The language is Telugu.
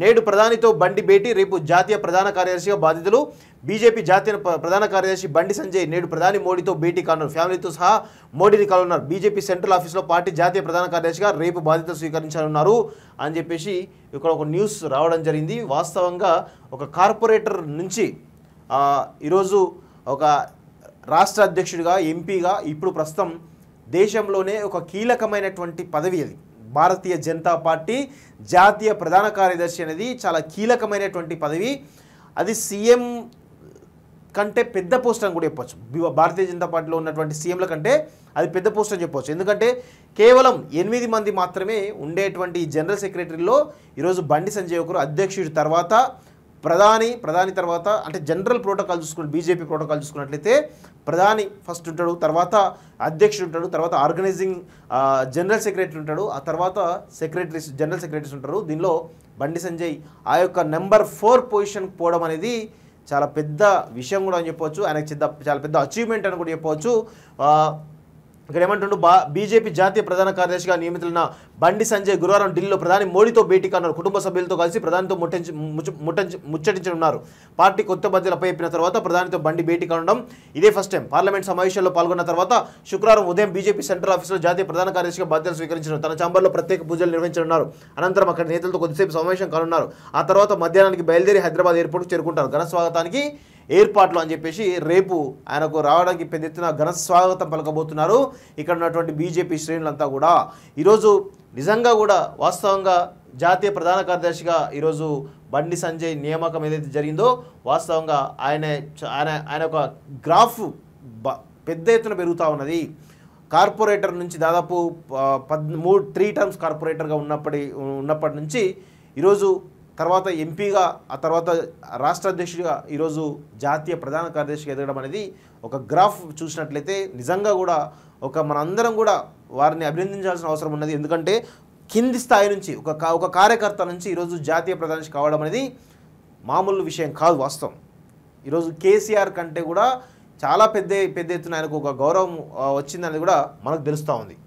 నేడు ప్రధానితో బండి భేటీ రేపు జాతీయ ప్రధాన కార్యదర్శిగా బాధితులు బీజేపీ జాతీయ ప్రధాన కార్యదర్శి బండి సంజయ్ నేడు ప్రధాని మోడీతో భేటీ కానున్నారు ఫ్యామిలీతో సహా మోడీని కానున్నారు బీజేపీ సెంట్రల్ ఆఫీస్లో పార్టీ జాతీయ ప్రధాన కార్యదర్శిగా రేపు బాధ్యత స్వీకరించాలన్నారు అని చెప్పేసి ఇక్కడ ఒక న్యూస్ రావడం జరిగింది వాస్తవంగా ఒక కార్పొరేటర్ నుంచి ఈరోజు ఒక రాష్ట్ర అధ్యక్షుడిగా ఎంపీగా ఇప్పుడు ప్రస్తుతం దేశంలోనే ఒక కీలకమైనటువంటి పదవి అది భారతీయ జనతా పార్టీ జాతీయ ప్రధాన కార్యదర్శి అనేది చాలా కీలకమైనటువంటి పదవి అది సీఎం కంటే పెద్ద పోస్ట్ అని కూడా చెప్పొచ్చు భారతీయ జనతా పార్టీలో ఉన్నటువంటి సీఎంల కంటే అది పెద్ద పోస్ట్ అని చెప్పవచ్చు ఎందుకంటే కేవలం ఎనిమిది మంది మాత్రమే ఉండేటువంటి జనరల్ సెక్రటరీలో ఈరోజు బండి సంజయ్ ఒకరు అధ్యక్షుడి తర్వాత ప్రధాని ప్రధాని తర్వాత అంటే జనరల్ ప్రోటోకాల్ చూసుకుని బీజేపీ ప్రోటోకాల్ చూసుకున్నట్లయితే ప్రధాని ఫస్ట్ ఉంటాడు తర్వాత అధ్యక్షుడు ఉంటాడు తర్వాత ఆర్గనైజింగ్ జనరల్ సెక్రటరీ ఉంటాడు ఆ తర్వాత సెక్రటరీస్ జనరల్ సెక్రటరీస్ ఉంటారు దీనిలో బండి సంజయ్ ఆ యొక్క నెంబర్ ఫోర్ పొజిషన్ పోవడం అనేది చాలా పెద్ద విషయం కూడా అని చెప్పవచ్చు ఆయనకు చాలా పెద్ద అచీవ్మెంట్ అని కూడా చెప్పవచ్చు ఇక్కడ ఏమంటుండు బా బీజేపీ జాతీయ ప్రధాన కార్యదర్శిగా నియమితులైన బండి సంజయ్ గురువారం ఢిల్లీలో ప్రధాని మోడీతో భేటీ కానున్నారు కుటుంబ సభ్యులతో కలిసి ప్రధానితో ముట్టించి ముట్టంచి ముచ్చటించనున్నారు పార్టీ కొత్త బద్దీలపై చెప్పిన తర్వాత ప్రధానితో బండి భేటీ కానడం ఇదే ఫస్ట్ టైం పార్లమెంట్ సమావేశాల్లో పాల్గొన్న తర్వాత శుక్రవారం ఉదయం బీజేపీ సెంట్రల్ ఆఫీసులో జాతీయ ప్రధాన కార్యదర్శిగా బాధ్యతలు స్వీకరించారు తన ఛాంబర్లో ప్రత్యేక పూజలు నిర్వహించనున్నారు అనంతరం అక్కడ నేతలతో కొద్దిసేపు సమావేశం కానున్నారు ఆ తర్వాత మధ్యాహ్నానికి బయలుదేరి హైదరాబాద్ ఎయిర్పోర్ట్కు చేరుకుంటారు ఘన స్వాగతానికి ఏర్పాట్లు అని చెప్పేసి రేపు ఆయనకు రావడానికి పెద్ద ఎత్తున ఘన స్వాగతం పలకబోతున్నారు ఇక్కడ ఉన్నటువంటి బీజేపీ శ్రేణులంతా కూడా ఈరోజు నిజంగా కూడా వాస్తవంగా జాతీయ ప్రధాన కార్యదర్శిగా ఈరోజు బండి సంజయ్ నియామకం ఏదైతే జరిగిందో వాస్తవంగా ఆయన ఆయన ఆయన ఒక గ్రాఫ్ పెద్ద ఎత్తున పెరుగుతూ ఉన్నది కార్పొరేటర్ నుంచి దాదాపు పద్ మూడు త్రీ టర్మ్స్ కార్పొరేటర్గా ఉన్నప్పటి ఉన్నప్పటి నుంచి ఈరోజు తర్వాత ఎంపీగా ఆ తర్వాత రాష్ట్ర అధ్యక్షుడిగా ఈరోజు జాతీయ ప్రధాన కార్యదర్శిగా ఎదగడం అనేది ఒక గ్రాఫ్ చూసినట్లయితే నిజంగా కూడా ఒక మనందరం కూడా వారిని అభినందించాల్సిన అవసరం ఉన్నది ఎందుకంటే కింది స్థాయి నుంచి ఒక ఒక కార్యకర్త నుంచి ఈరోజు జాతీయ ప్రధాని కావడం అనేది మామూలు విషయం కాదు వాస్తవం ఈరోజు కేసీఆర్ కంటే కూడా చాలా పెద్ద పెద్ద ఎత్తున ఆయనకు ఒక గౌరవం వచ్చిందనేది కూడా మనకు తెలుస్తూ ఉంది